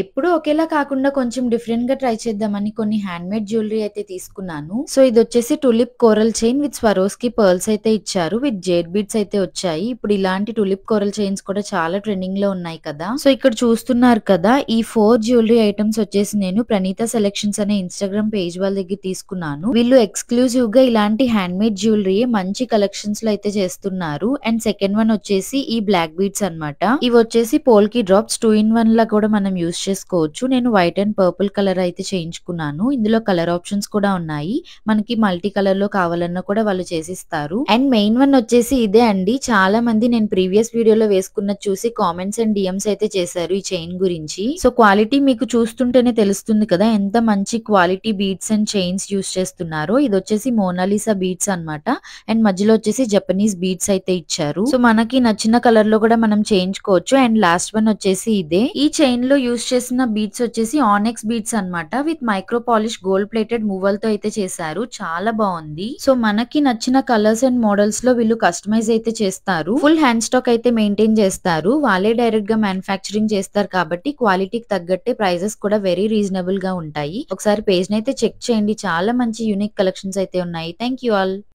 ఎప్పుడు ఒకేలా కాకుండా కొంచెం డిఫరెంట్ గా ట్రై చేద్దామని కొన్ని హ్యాండ్ మేడ్ జ్యువెలరీ అయితే తీసుకున్నాను సో ఇది వచ్చేసి టులిప్ కోరల్ చైన్ విత్ కి పర్ల్స్ అయితే ఇచ్చారు విత్ జేడ్ బీడ్స్ అయితే వచ్చాయి ఇప్పుడు ఇలాంటి టులిప్ కోరల్ చైన్స్ కూడా చాలా ట్రెండింగ్ లో ఉన్నాయి కదా సో ఇక్కడ చూస్తున్నారు కదా ఈ ఫోర్ జ్యువెలరీ ఐటమ్స్ వచ్చేసి నేను ప్రణీత సెలెక్షన్స్ అనే ఇన్స్టాగ్రామ్ పేజ్ వాళ్ళ దగ్గర తీసుకున్నాను వీళ్ళు ఎక్స్క్లూజివ్ గా ఇలాంటి హ్యాండ్ మేడ్ జ్యువెలరీ మంచి కలెక్షన్స్ లో అయితే చేస్తున్నారు అండ్ సెకండ్ వన్ వచ్చేసి ఈ బ్లాక్ బీడ్స్ అనమాట ఇవి వచ్చేసి polki drops two in one లా కూడా మనం యూస్ చేసుకోవచ్చు నేను వైట్ అండ్ పర్పుల్ కలర్ అయితే చేయించుకున్నాను ఇందులో కలర్ ఆప్షన్స్ కూడా ఉన్నాయి మనకి మల్టీ కలర్ లో కావాలన్నా కూడా వాళ్ళు చేసిస్తారు అండ్ మెయిన్ వన్ వచ్చేసి ఇదే అండి చాలా మంది నేను ప్రీవియస్ వీడియోలో వేసుకున్న చూసి కామెంట్స్ అండ్ డిఎమ్స్ అయితే చేశారు ఈ చైన్ గురించి సో క్వాలిటీ మీకు చూస్తుంటేనే తెలుస్తుంది కదా ఎంత మంచి quality beads and chains use చేస్తున్నారో ఇది వచ్చేసి మోనాలిసా బీట్స్ అనమాట అండ్ మధ్యలో వచ్చేసి జపనీస్ బీట్స్ అయితే ఇచ్చారు సో మనకి నచ్చిన కలర్ లో కూడా మనం చేయించుకోవచ్చు అండ్ లాస్ట్ వన్ వచ్చేసి ఇదే ఈ చైన్ లో యూస్ చేసిన బీట్స్ వచ్చేసి ఆనెక్స్ బీట్స్ అనమాట with micro polish gold plated మూవల్ తో అయితే చేశారు చాలా బాగుంది సో మనకి నచ్చిన కలర్స్ అండ్ మోడల్స్ లో వీళ్ళు కస్టమైజ్ అయితే చేస్తారు ఫుల్ హ్యాండ్ స్టాక్ అయితే మెయింటైన్ చేస్తారు వాళ్ళే డైరెక్ట్ గా మ్యానుఫాక్చరింగ్ చేస్తారు కాబట్టి క్వాలిటీకి తగ్గట్టే ప్రైజెస్ కూడా వెరీ రీజనబుల్ గా ఉంటాయి ఒకసారి పేజ్ అయితే చెక్ చేయండి చాలా మంచి యూనిక్ కలెక్షన్స్ అయితే ఉన్నాయి థ్యాంక్ యూ ఆల్